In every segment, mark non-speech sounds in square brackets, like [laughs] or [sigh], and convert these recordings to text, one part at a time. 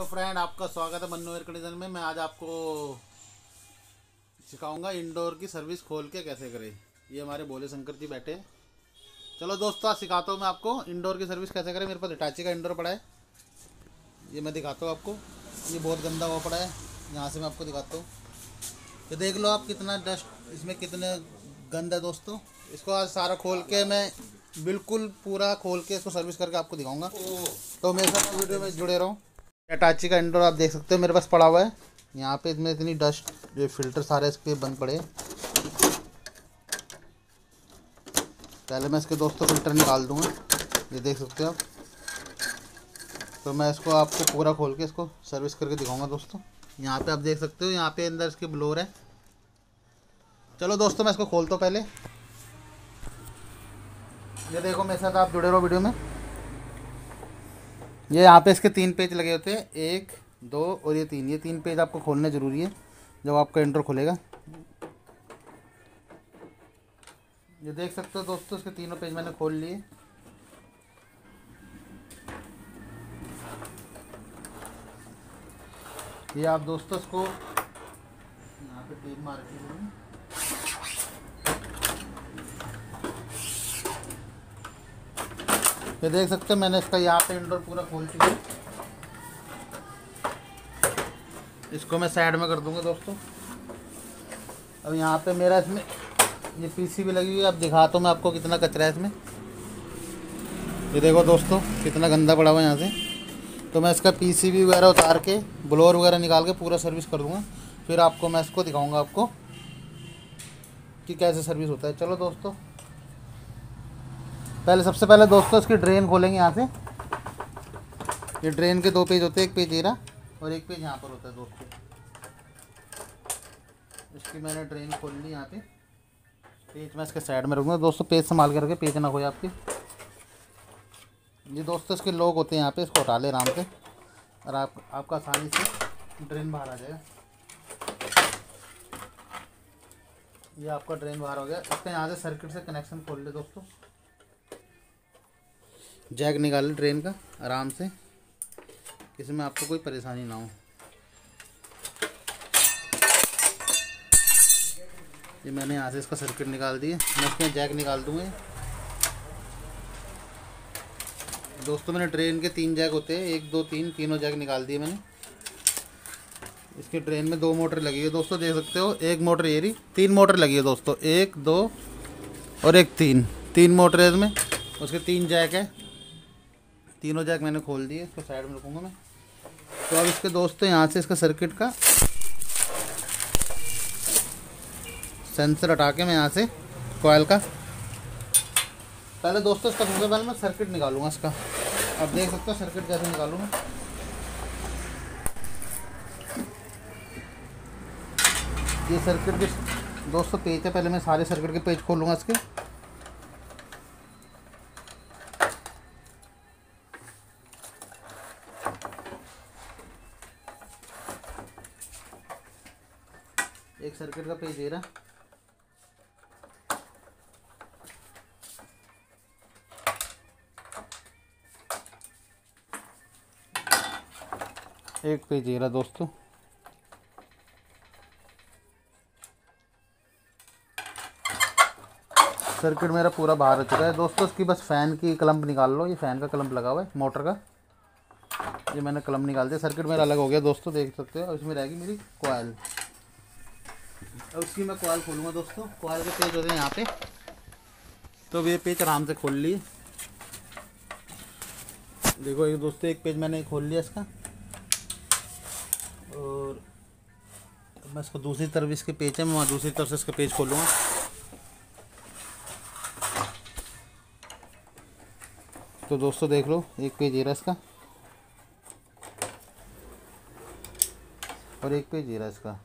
hello friend आपका स्वागत है मन्नू एयर कंडीशन में मैं आज आपको सिखाऊंगा इंडोर की सर्विस खोल के कैसे करें ये हमारे भोले शंकर जी बैठे चलो दोस्तों आज सिखाता हूँ मैं आपको इंडोर की सर्विस कैसे करें मेरे पास हिटाची का इंडोर पड़ा है ये मैं दिखाता हूँ आपको ये बहुत गंदा हुआ पड़ा है यहाँ से मैं आपको दिखाता हूँ तो देख लो आप कितना डस्ट इसमें कितने गंद है दोस्तों इसको आज सारा खोल के मैं बिल्कुल पूरा खोल के इसको सर्विस करके आपको दिखाऊंगा तो हमेशा वीडियो में जुड़े रहो अटाची का इंडोर आप देख सकते हो मेरे पास पड़ा हुआ है यहाँ पे इसमें इतनी डस्ट जो फिल्टर सारे इसके बंद पड़े पहले मैं इसके दोस्तों फिल्टर निकाल दूँगा ये देख सकते हो आप तो मैं इसको आपको पूरा खोल के इसको सर्विस करके दिखाऊंगा दोस्तों यहाँ पे आप देख सकते हो यहाँ पे अंदर इसके ब्लोर है चलो दोस्तों मैं इसको खोलता हूँ पहले ये देखो मेरे साथ आप जुड़े रहो वीडियो में ये यहाँ पे इसके तीन पेज लगे होते हैं एक दो और ये तीन ये तीन पेज आपको खोलने ज़रूरी है जब आपका इंटर खुलेगा ये देख सकते हो दोस्तों इसके तीनों पेज मैंने खोल लिए ये आप दोस्तों इसको यहाँ पे टेप मार के ये देख सकते हैं मैंने इसका यहाँ पे इंडोर पूरा खोल चुका है इसको मैं साइड में कर दूंगा दोस्तों अब यहाँ पे मेरा इसमें ये पीसी भी लगी हुई है अब दिखाता हूँ मैं आपको कितना कचरा है इसमें ये देखो दोस्तों कितना गंदा पड़ा हुआ है यहाँ से तो मैं इसका पीसीबी वगैरह उतार के ब्लोअर वगैरह निकाल के पूरा सर्विस कर दूँगा फिर आपको मैं इसको दिखाऊंगा आपको कि कैसे सर्विस होता है चलो दोस्तों पहले सबसे पहले दोस्तों इसकी ड्रेन खोलेंगे यहाँ से ये ड्रेन के दो पेज होते हैं एक पेज येरा और एक पेज यहाँ पर होता है दोस्तों इसकी मैंने ड्रेन खोल ली यहाँ पे पेज मैं इसके साइड में रखूँगा दोस्तों पेज संभाल करके पेज ना खोए आपके ये दोस्तों इसके लोग होते हैं यहाँ पे इसको हटा ले आराम से और आप आपका आसानी से ड्रेन बाहर आ जाएगा ये आपका ड्रेन बाहर हो गया इसका यहाँ से सर्किट से कनेक्शन खोल ले दोस्तों जैक निकालें ट्रेन का आराम से किसी में आपको कोई परेशानी ना हो ये मैंने यहाँ से इसका सर्किट निकाल दिया मैं इसमें जैक निकाल दूँगा दोस्तों मैंने ट्रेन के तीन जैक होते हैं एक दो तीन तीनों जैक निकाल दिए मैंने इसके ट्रेन में दो मोटर लगी है दोस्तों देख सकते हो एक मोटर ये रही तीन मोटर लगी है दोस्तों एक दो और एक तीन तीन मोटर है इसमें उसके तीन जैक है तीनों जैक मैंने खोल दिए इसको साइड में रखूँगा मैं तो अब इसके दोस्तों यहाँ से इसका सर्किट का सेंसर हटा के मैं यहाँ से कॉयल का पहले दोस्तों इसका सबसे पहले मैं सर्किट निकालूंगा इसका अब देख सकते हो सर्किट कैसे निकालूंगा ये सर्किट के दोस्तों पेज है पहले मैं सारे सर्किट के पेज खोलूंगा इसके पैकेट का पेज दे रहा एक पेज दे रहा दोस्तों सर्किट मेरा पूरा बाहर हो चुका है दोस्तों इसकी बस फ़ैन की क्लम्प निकाल लो ये फ़ैन का क्लम्प लगा हुआ है मोटर का ये मैंने क्लम्प निकाल दिया सर्किट मेरा अलग हो गया दोस्तों देख सकते हो और इसमें रहेगी मेरी कोयल अब उसकी मैं कॉल खोलूँगा दोस्तों कॉल के पेज होते हैं यहाँ पे तो अब ये पेज आराम से खोल ली देखो ये दोस्तों एक पेज मैंने खोल लिया इसका और मैं इसको दूसरी तरफ इसके पेज है मैं वहाँ दूसरी तरफ से इसका पेज खोलूँगा तो दोस्तों देख लो एक पेज ये रहा इसका और एक पेज ये रहा इसका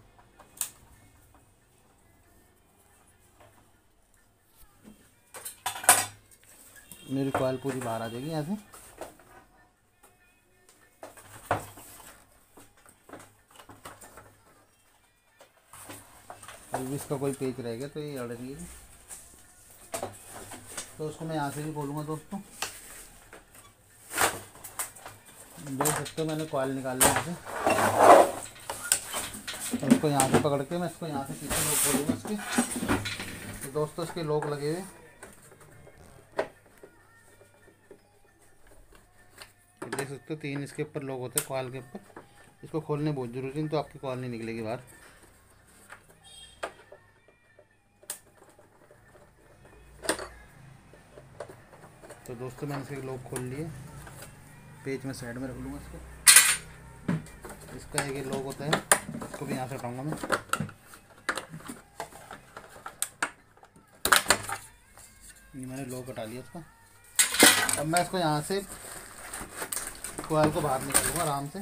मेरी कॉयल पूरी बाहर आ जाएगी यहाँ से अभी इसका कोई पेज रहेगा तो ये अड़ रही है तो उसको मैं यहाँ से भी खोलूँगा दोस्तों देख सकते हो मैंने कॉयल निकाल लिया यहाँ से और इसको यहाँ से पकड़ के मैं इसको यहाँ से पीछे खोलूँगा इसके तो दोस्तों इसके लोग लगे हुए सकते हो तीन इसके ऊपर लोग होते हैं कॉल के ऊपर इसको खोलने बहुत ज़रूरी है तो आपकी कॉल नहीं निकलेगी बाहर तो दोस्तों मैंने इसके लोग खोल लिए पेज में साइड में रख लूँगा इसको इसका एक लोग होता है इसको भी यहाँ से हटाऊँगा मैं ये मैंने लोग हटा लिया इसका अब मैं इसको यहाँ से कोयल को बाहर निकालूंगा आराम से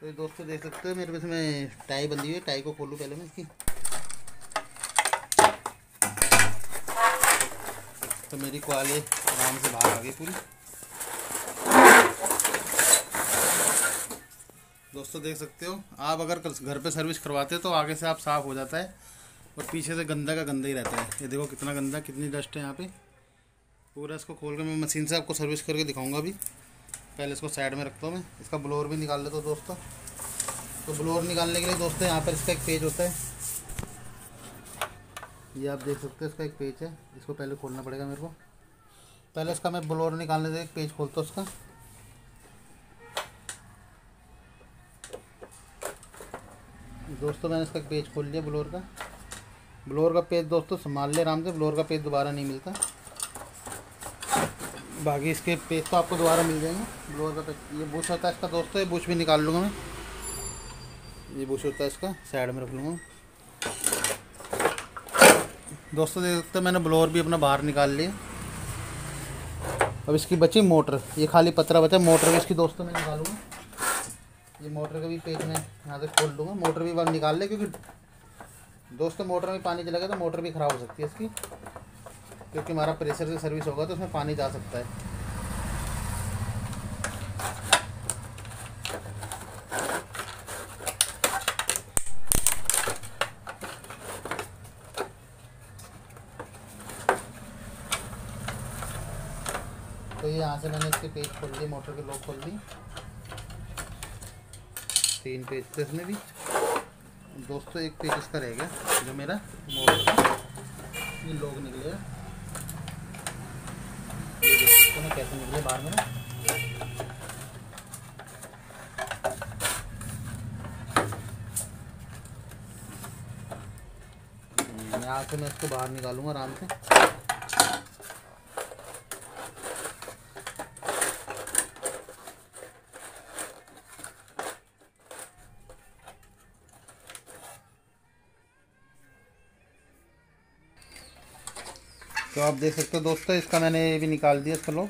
तो दोस्तों देख सकते हो मेरे पास में टाई बंधी हुई है टाई को खोलूँ पहले मैं इसकी तो मेरी कोयले आराम से बाहर आ गई पूरी दोस्तों देख सकते हो आप अगर घर पे सर्विस करवाते हो तो आगे से आप साफ़ हो जाता है और पीछे से गंदा का गंदा ही रहता है ये देखो कितना गंदा कितनी डस्ट है यहाँ पे पूरा इसको खोल के मैं मशीन से आपको सर्विस करके दिखाऊंगा अभी पहले इसको साइड में रखता हूँ मैं इसका ब्लोर भी निकाल लेता हूँ दोस्तों तो ब्लोर निकालने के लिए दोस्तों यहाँ पर इसका एक पेज होता है ये आप देख सकते हो इसका एक पेज है इसको पहले खोलना पड़ेगा मेरे को पहले इसका मैं ब्लोर निकालने से एक पेज खोलता हूँ उसका दोस्तों मैंने इसका पेज खोल लिया ब्लोर का ब्लोर का पेज दोस्तों संभाल ले आराम से ब्लोर का पेज दोबारा नहीं मिलता बाकी इसके पेज तो आपको दोबारा मिल जाएंगे ब्लोर का पेज ये बुश होता है इसका दोस्तों ये बुश भी निकाल लूँगा मैं ये बुश होता है इसका साइड में रख लूँगा दोस्तों देख सकते मैंने ब्लोअर भी अपना बाहर निकाल लिया अब इसकी बची मोटर ये खाली पतरा बचा मोटर भी इसकी दोस्तों मैं निकालूंगा ये मोटर का भी पेज में यहाँ से खोल लूँगा मोटर भी बाहर निकाल ले क्योंकि दोस्तों मोटर में पानी चला गया तो मोटर भी ख़राब हो सकती है इसकी क्योंकि हमारा प्रेशर से सर्विस होगा तो उसमें पानी जा सकता है से पेज खोल दिए मोटर के लॉक खोल दी तीन पेज थे इसमें भी दोस्तों एक पेज इसका रह गया जो मेरा मोटर का ये लॉक निकलेगा तो मैं कैसे निकले बाहर में यहाँ से मैं इसको बाहर निकालूंगा आराम से तो आप देख सकते हो दोस्तों इसका मैंने ये भी निकाल दिया चलो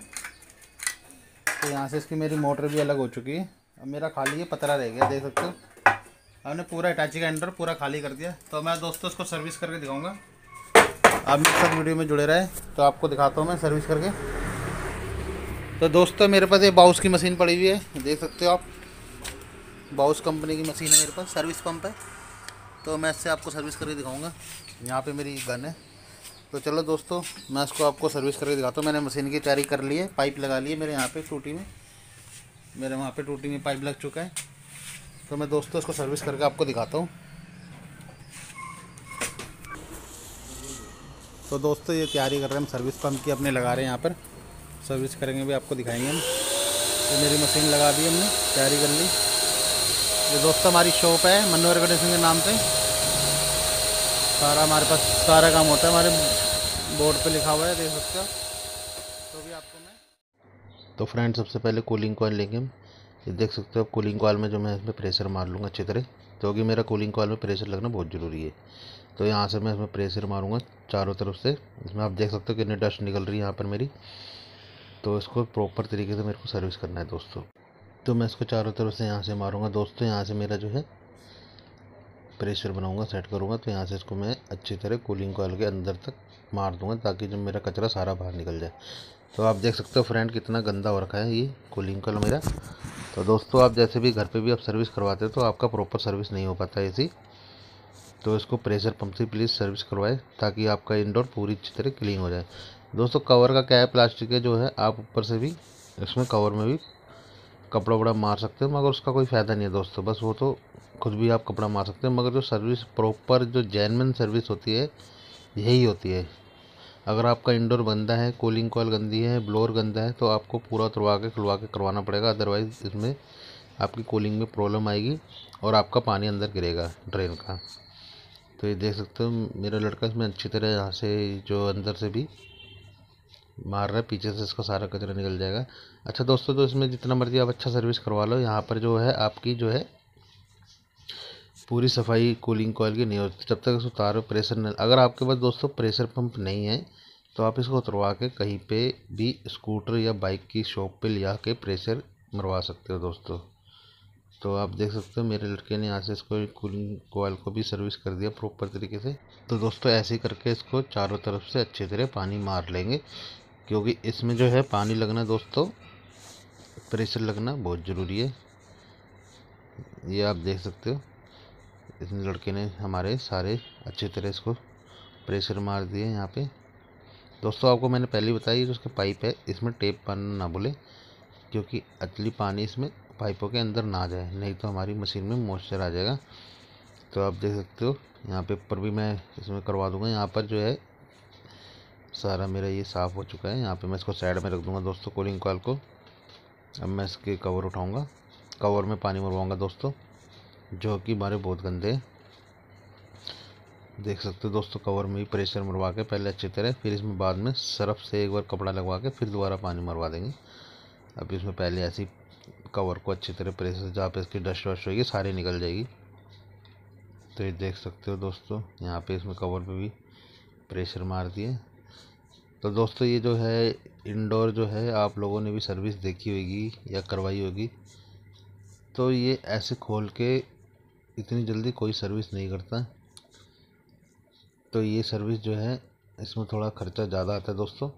तो यहाँ से इसकी मेरी मोटर भी अलग हो चुकी है अब मेरा खाली है पतला रह गया देख सकते हो हमने पूरा अटैची का एंडर पूरा खाली कर दिया तो मैं दोस्तों इसको सर्विस करके दिखाऊंगा आप मेरे साथ वीडियो में जुड़े रहे तो आपको दिखाता हूँ मैं सर्विस करके तो दोस्तों मेरे पास ये बाउस की मशीन पड़ी हुई है देख सकते हो आप बाउस कंपनी की मशीन है मेरे पास सर्विस पम्प है तो मैं इससे आपको सर्विस करके दिखाऊँगा यहाँ पर मेरी गन है तो चलो दोस्तों मैं इसको आपको सर्विस करके दिखाता हूँ मैंने मशीन की तैयारी कर ली है पाइप लगा ली है मेरे यहाँ पे टूटी में मेरे वहाँ पे टूटी में पाइप लग चुका है तो मैं दोस्तों इसको सर्विस करके आपको दिखाता हूँ तो दोस्तों ये तैयारी कर रहे हैं हम सर्विस पम्प की अपने लगा रहे हैं यहाँ पर सर्विस करेंगे भी आपको दिखाएंगे हम तो मेरी मशीन लगा दी हमने तैयारी कर ली ये दोस्तों हमारी शॉप है मनोहर गणेश के नाम से सारा हमारे पास सारा काम होता है हमारे बोर्ड पे लिखा हुआ है देख सकते हो तो भी आपको मैं तो फ्रेंड सबसे पहले कूलिंग कॉल लेंगे हम ये देख सकते हो आप कूलिंग कॉल में जो मैं इसमें प्रेशर मार लूँगा अच्छी तरह क्योंकि मेरा कूलिंग कॉल में प्रेशर लगना बहुत ज़रूरी है तो यहाँ से मैं इसमें प्रेशर मारूँगा चारों तरफ से इसमें आप देख सकते हो कितनी डस्ट निकल रही है यहाँ पर मेरी तो इसको प्रॉपर तरीके से मेरे को सर्विस करना है दोस्तों तो मैं इसको चारों तरफ से यहाँ से मारूँगा दोस्तों यहाँ से मेरा जो है प्रेशर बनाऊंगा सेट करूंगा तो यहाँ से इसको मैं अच्छी तरह कूलिंग कॉल के अंदर तक मार दूंगा ताकि जब मेरा कचरा सारा बाहर निकल जाए तो आप देख सकते हो फ्रेंड कितना गंदा हो रखा है ये कूलिंग कॉल मेरा तो दोस्तों आप जैसे भी घर पे भी आप सर्विस करवाते हो तो आपका प्रॉपर सर्विस नहीं हो पाता है इसी तो इसको प्रेशर पम्प से प्लीज़ सर्विस करवाएँ ताकि आपका इनडोर पूरी अच्छी तरह क्लीन हो जाए दोस्तों कवर का क्या है प्लास्टिक के जो है आप ऊपर से भी इसमें कवर में भी कपड़ा वपड़ा मार सकते हो मगर उसका कोई फ़ायदा नहीं है दोस्तों बस वो तो कुछ भी आप कपड़ा मार सकते हैं मगर जो सर्विस प्रॉपर जो जैनमिन सर्विस होती है यही होती है अगर आपका इंडोर गंदा है कूलिंग कॉल गंदी है ब्लोअर गंदा है तो आपको पूरा उतरवा के खुलवा के करवाना पड़ेगा अदरवाइज़ इसमें आपकी कूलिंग में प्रॉब्लम आएगी और आपका पानी अंदर गिरेगा ड्रेन का तो ये देख सकते हो मेरा लड़का इसमें अच्छी तरह यहाँ से जो अंदर से भी मार रहा है पीछे से इसका सारा कचरा निकल जाएगा अच्छा दोस्तों तो इसमें जितना मर्जी आप अच्छा सर्विस करवा लो यहाँ पर जो है आपकी जो है पूरी सफाई कूलिंग कोयल की नहीं होती जब तक इसको उतार प्रेशर नहीं अगर आपके पास दोस्तों प्रेशर पंप नहीं है तो आप इसको उतरवा के कहीं पे भी स्कूटर या बाइक की शॉप पे ले आके प्रेशर मरवा सकते हो दोस्तों तो आप देख सकते हो मेरे लड़के ने यहाँ से इसको कूलिंग कोयल को भी सर्विस कर दिया प्रॉपर तरीके से तो दोस्तों ऐसे करके इसको चारों तरफ से अच्छी तरह पानी मार लेंगे क्योंकि इसमें जो है पानी लगना दोस्तों प्रेशर लगना बहुत ज़रूरी है ये आप देख सकते हो इस लड़के ने हमारे सारे अच्छे तरह इसको प्रेशर मार दिए यहाँ पे दोस्तों आपको मैंने पहले बताया जो उसके पाइप है इसमें टेप बांधना ना भूलें क्योंकि अतली पानी इसमें पाइपों के अंदर ना जाए नहीं तो हमारी मशीन में मॉइस्चर आ जाएगा तो आप देख सकते हो यहाँ पे ऊपर भी मैं इसमें करवा दूँगा यहाँ पर जो है सारा मेरा ये साफ़ हो चुका है यहाँ पर मैं इसको साइड में रख दूँगा दोस्तों कूलिंग कॉल को अब मैं इसके कवर उठाऊँगा कवर में पानी मरवाऊँगा दोस्तों जो कि हमारे बहुत गंदे देख सकते हो दोस्तों कवर में ही प्रेशर मरवा के पहले अच्छी तरह फिर इसमें बाद में सरफ से एक बार कपड़ा लगवा के फिर दोबारा पानी मरवा देंगे अब इसमें पहले ऐसी कवर को अच्छी तरह प्रेशर जहाँ पे इसकी डस्ट वस्ट होगी सारी निकल जाएगी तो ये देख सकते हो दोस्तों यहाँ पे इसमें कवर पे भी प्रेशर मार दिए तो दोस्तों ये जो है इनडोर जो है आप लोगों ने भी सर्विस देखी होगी या करवाई होगी तो ये ऐसे खोल के इतनी जल्दी कोई सर्विस नहीं करता तो ये सर्विस जो है इसमें थोड़ा खर्चा ज़्यादा आता है दोस्तों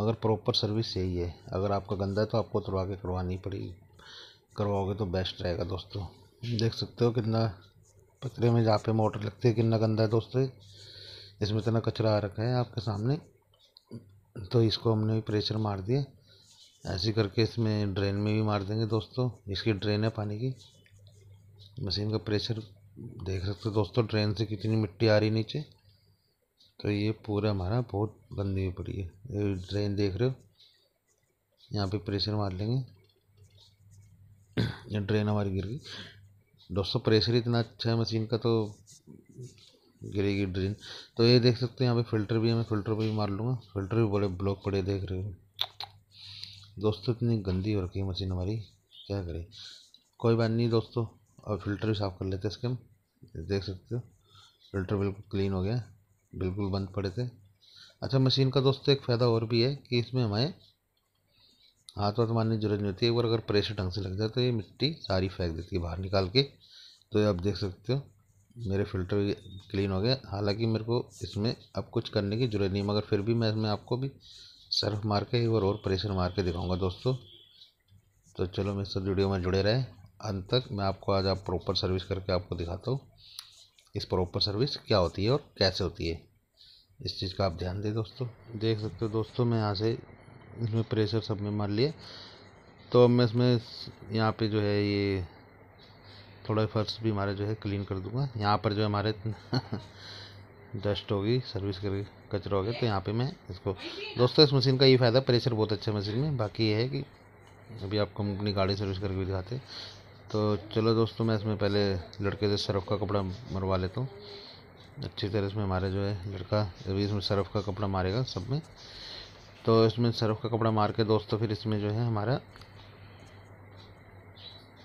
मगर प्रॉपर सर्विस यही है अगर आपका गंदा है तो आपको तुड़वा के करवानी पड़ेगी करवाओगे तो बेस्ट रहेगा दोस्तों देख सकते हो कितना पतरे में जहाँ पे मोटर लगती है कितना गंदा है दोस्तों इसमें इतना कचरा आ रखा है आपके सामने तो इसको हमने प्रेशर मार दिया ऐसे करके इसमें ड्रेन में भी मार देंगे दोस्तों इसकी ड्रेन है पानी की मशीन का प्रेशर देख सकते हो दोस्तों ट्रेन से कितनी मिट्टी आ रही नीचे तो ये पूरा हमारा बहुत गंदी हुई पड़ी है ये ट्रेन देख रहे हो यहाँ पे प्रेशर मार लेंगे ये ट्रेन हमारी गिर गई दोस्तों प्रेशर इतना अच्छा है मशीन का तो गिरेगी ड्रेन तो ये देख सकते हो यहाँ पे फिल्टर भी है मैं फिल्टर भी मार लूँगा फिल्टर भी बड़े ब्लॉक पड़े देख रहे हो दोस्तों इतनी गंदी हो रखी है मशीन हमारी क्या करें कोई बात नहीं दोस्तों और फिल्टर भी साफ़ कर लेते हैं इसके हम देख सकते हो फिल्टर बिल्कुल क्लीन हो गया बिल्कुल बंद पड़े थे अच्छा मशीन का दोस्तों एक फ़ायदा और भी है कि इसमें हमें हाथ वाथ मारने की जरूरत नहीं होती एक बार अगर प्रेशर ढंग से लग जाए तो ये मिट्टी सारी फेंक देती है बाहर निकाल के तो ये आप देख सकते हो मेरे फिल्टर भी क्लीन हो गए हालांकि मेरे को इसमें अब कुछ करने की जरूरत नहीं मगर फिर भी मैं इसमें आपको भी सर्फ मार के एक बार और प्रेशर मार के दिखाऊँगा दोस्तों तो चलो मेरे साथ वीडियो में जुड़े रहें अंत तक मैं आपको आज आप प्रॉपर सर्विस करके आपको दिखाता हूँ इस प्रॉपर सर्विस क्या होती है और कैसे होती है इस चीज़ का आप ध्यान दें दोस्तों देख सकते हो दोस्तों मैं यहाँ से इसमें प्रेशर सब में मार लिया तो अब मैं इसमें यहाँ पे जो है ये थोड़ा फर्श भी हमारे जो है क्लीन कर दूंगा यहाँ पर जो है हमारे डस्ट [laughs] होगी सर्विस करके कचरा हो गया तो यहाँ पे मैं इसको दोस्तों इस मशीन का ये फ़ायदा प्रेशर बहुत अच्छा मशीन में बाकी ये है कि अभी आपको हम अपनी गाड़ी सर्विस करके भी दिखाते हैं तो चलो दोस्तों मैं इसमें पहले लड़के से सरफ़ का कपड़ा मरवा लेता हूँ अच्छी तरह इसमें हमारा जो है लड़का अभी इसमें सरफ़ का कपड़ा मारेगा सब में तो इसमें सरफ़ का कपड़ा मार के दोस्तों फिर इसमें जो है हमारा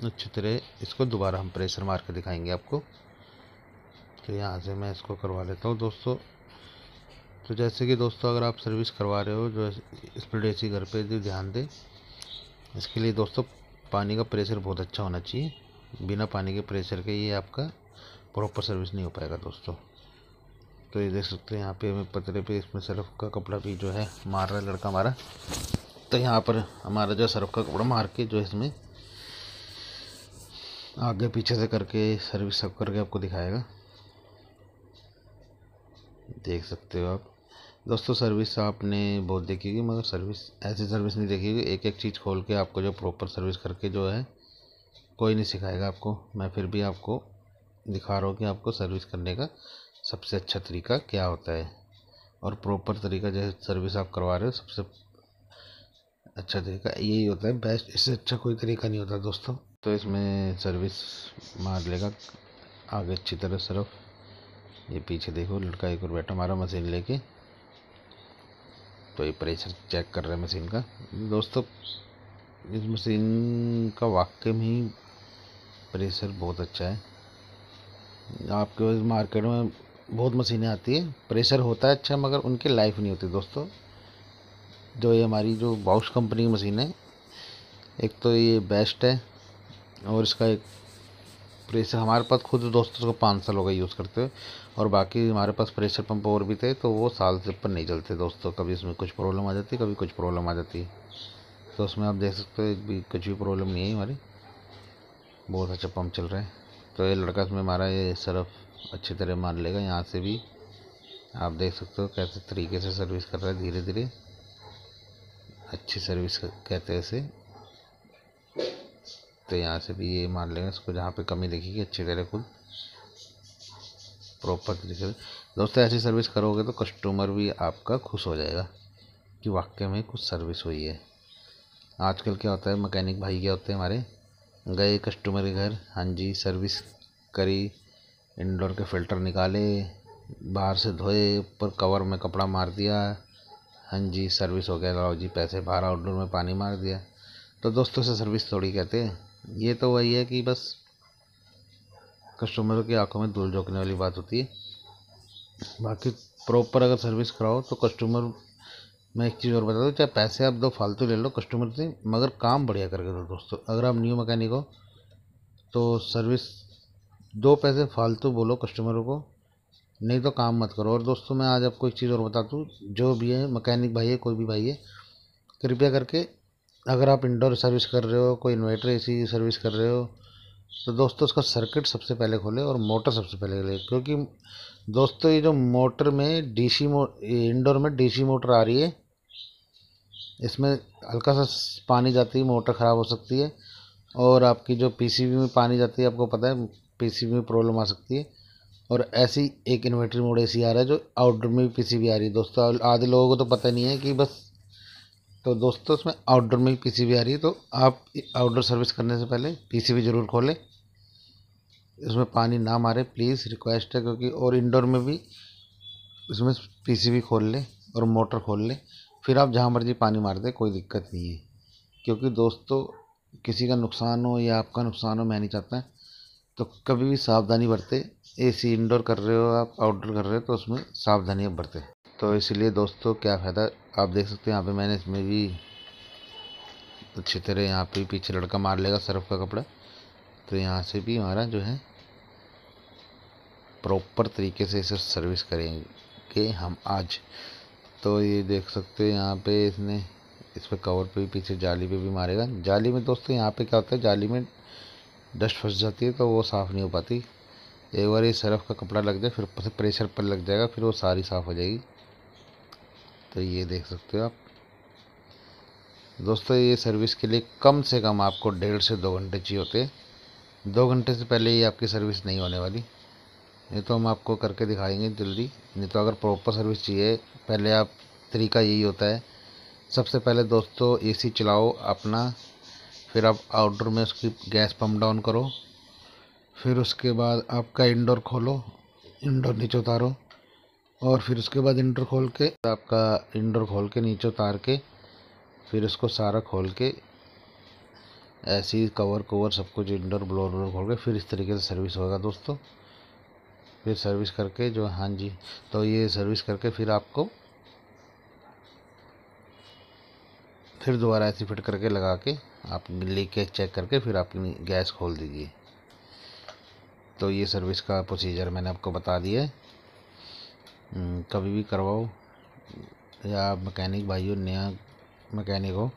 अच्छी तरह इसको दोबारा हम प्रेशर मार के दिखाएंगे आपको तो यहाँ से मैं इसको करवा लेता हूँ दोस्तों तो जैसे कि दोस्तों अगर आप सर्विस करवा रहे हो जो स्प्रेड ए घर पे ध्यान दें इसके लिए दोस्तों पानी का प्रेशर बहुत अच्छा होना चाहिए बिना पानी के प्रेशर के ये आपका प्रॉपर सर्विस नहीं हो पाएगा दोस्तों तो ये देख सकते हैं यहाँ पे हमें पतरे पे इसमें सर्फ का कपड़ा भी जो है मार रहा है लड़का हमारा तो यहाँ पर हमारा जो सर्फ का कपड़ा मार के जो है इसमें आगे पीछे से करके सर्विस सब करके आपको दिखाएगा देख सकते हो आप दोस्तों सर्विस आपने बहुत देखी होगी मगर सर्विस ऐसी सर्विस नहीं देखी होगी एक एक चीज़ खोल के आपको जो प्रॉपर सर्विस करके जो है कोई नहीं सिखाएगा आपको मैं फिर भी आपको दिखा रहा हूँ कि आपको सर्विस करने का सबसे अच्छा तरीका क्या होता है और प्रॉपर तरीका जैसे सर्विस आप करवा रहे हो सबसे अच्छा तरीका यही होता है बेस्ट इससे अच्छा कोई तरीका नहीं होता दोस्तों तो इसमें सर्विस मार लेगा आगे अच्छी तरह सर्फ ये पीछे देखो लड़का एक और बैठा मारा मशीन लेके तो ये प्रेशर चेक कर रहे हैं मशीन का दोस्तों इस मशीन का वाकई में ही प्रेशर बहुत अच्छा है आपके पास मार्केट में बहुत मशीनें आती है प्रेशर होता है अच्छा मगर उनकी लाइफ नहीं होती दोस्तों जो ये हमारी जो बाउस कंपनी की मशीन है एक तो ये बेस्ट है और इसका एक प्रेशर हमारे पास खुद दोस्तों को पाँच साल हो गए यूज़ करते हुए और बाकी हमारे पास प्रेशर पंप और भी थे तो वो साल से पर नहीं चलते दोस्तों कभी इसमें कुछ प्रॉब्लम आ जाती कभी कुछ प्रॉब्लम आ जाती तो उसमें आप देख सकते हो भी कुछ भी प्रॉब्लम नहीं है हमारी बहुत अच्छा पंप चल रहा है तो ये लड़का इसमें हमारा ये सर्फ अच्छी तरह मार लेगा यहाँ से भी आप देख सकते हो कैसे तरीके से सर्विस कर रहा है धीरे धीरे अच्छी सर्विस कहते हैं इसे तो यहाँ से भी ये मार लेगा इसको जहाँ पे कमी देखेगी अच्छी तरह खुद प्रॉपर तरीके से दोस्तों ऐसी सर्विस करोगे तो कस्टमर भी आपका खुश हो जाएगा कि वाकई में कुछ सर्विस हुई है आजकल क्या होता है मैकेनिक भाई क्या होते हैं हमारे गए कस्टमर के घर हाँ जी सर्विस करी इंडोर के फ़िल्टर निकाले बाहर से धोए ऊपर कवर में कपड़ा मार दिया हाँ जी सर्विस हो गया लाओ जी पैसे बाहर आउटडोर में पानी मार दिया तो दोस्तों से सर्विस थोड़ी कहते हैं ये तो वही है कि बस कस्टमर की आंखों में धूल झोंकने वाली बात होती है बाकी प्रॉपर अगर सर्विस कराओ तो कस्टमर मैं एक चीज़ और बता दूँ चाहे पैसे आप दो फालतू ले लो कस्टमर से मगर काम बढ़िया करके दो दोस्तों अगर आप न्यू मकैनिक हो तो सर्विस दो पैसे फालतू बोलो कस्टमरों को नहीं तो काम मत करो और दोस्तों मैं आज आपको एक चीज़ और बता दूँ जो भी है मकैनिक भाई है कोई भी भाई है कृपया करके अगर आप इंडोर सर्विस कर रहे हो कोई इन्वर्टर ए सर्विस कर रहे हो तो दोस्तों इसका सर्किट सबसे पहले खोले और मोटर सबसे पहले खोले क्योंकि दोस्तों ये जो मोटर में डीसी मो इंडोर में डीसी मोटर आ रही है इसमें हल्का सा पानी जाती है मोटर ख़राब हो सकती है और आपकी जो पीसीबी में पानी जाती है आपको पता है पीसीबी में प्रॉब्लम आ सकती है और ऐसी एक इन्वर्टर मोड ऐसी आ रहा है जो आउटडोर में भी पी आ रही है दोस्तों आधे लोगों को तो पता नहीं है कि बस तो दोस्तों इसमें आउटडोर में पीसीबी आ रही है तो आप आउटडोर सर्विस करने से पहले पीसीबी ज़रूर खोलें इसमें पानी ना मारे प्लीज़ रिक्वेस्ट है क्योंकि और इंडोर में भी इसमें पीसीबी खोल लें और मोटर खोल लें फिर आप जहाँ मर्जी पानी मार दें कोई दिक्कत नहीं है क्योंकि दोस्तों किसी का नुकसान हो या आपका नुकसान हो मैं नहीं चाहता तो कभी भी सावधानी बरतें एसी इंडोर कर रहे हो आप आउटडोर कर रहे हो तो उसमें सावधानी बरतें तो इसलिए दोस्तों क्या फ़ायदा आप देख सकते हैं यहाँ पे मैंने इसमें भी अच्छी तरह यहाँ पे पीछे लड़का मार लेगा सर्फ का कपड़ा तो यहाँ से भी हमारा जो है प्रॉपर तरीके से इसे सर्विस करेंगे हम आज तो ये देख सकते हैं यहाँ पे इसने इस पर कवर पे भी पीछे जाली पे भी मारेगा जाली में दोस्तों यहाँ पे क्या होता है जाली में डस्ट फंस जाती है तो वो साफ़ नहीं हो पाती एक बार ये सरफ का कपड़ा लग जाए फिर प्रेशर पर लग जाएगा फिर वो सारी साफ़ हो जाएगी तो ये देख सकते हो आप दोस्तों ये सर्विस के लिए कम से कम आपको डेढ़ से दो घंटे चाहिए होते दो घंटे से पहले ये आपकी सर्विस नहीं होने वाली ये तो हम आपको करके दिखाएंगे जल्दी नहीं तो अगर प्रॉपर सर्विस चाहिए पहले आप तरीका यही होता है सबसे पहले दोस्तों एसी चलाओ अपना फिर आप आउटडोर में उसकी गैस पम्प डाउन करो फिर उसके बाद आपका इंडोर खोलो इंडोर नीचे उतारो और फिर उसके बाद इंटर खोल के आपका इंटर खोल के नीचे उतार के फिर उसको सारा खोल के ऐसे ही कवर कवर सब कुछ इंडोर ब्लोर ब्लोर खोल के फिर इस तरीके से सर्विस होगा दोस्तों फिर सर्विस करके जो हाँ जी तो ये सर्विस करके फिर आपको फिर दोबारा ऐसी फिट करके लगा के आप लीकेज चेक करके फिर आप गैस खोल दीजिए तो ये सर्विस का प्रोसीजर मैंने आपको बता दिया है हम्म, कभी भी करवाओ या मैकेनिक भाइयों नया मैकेनिक हो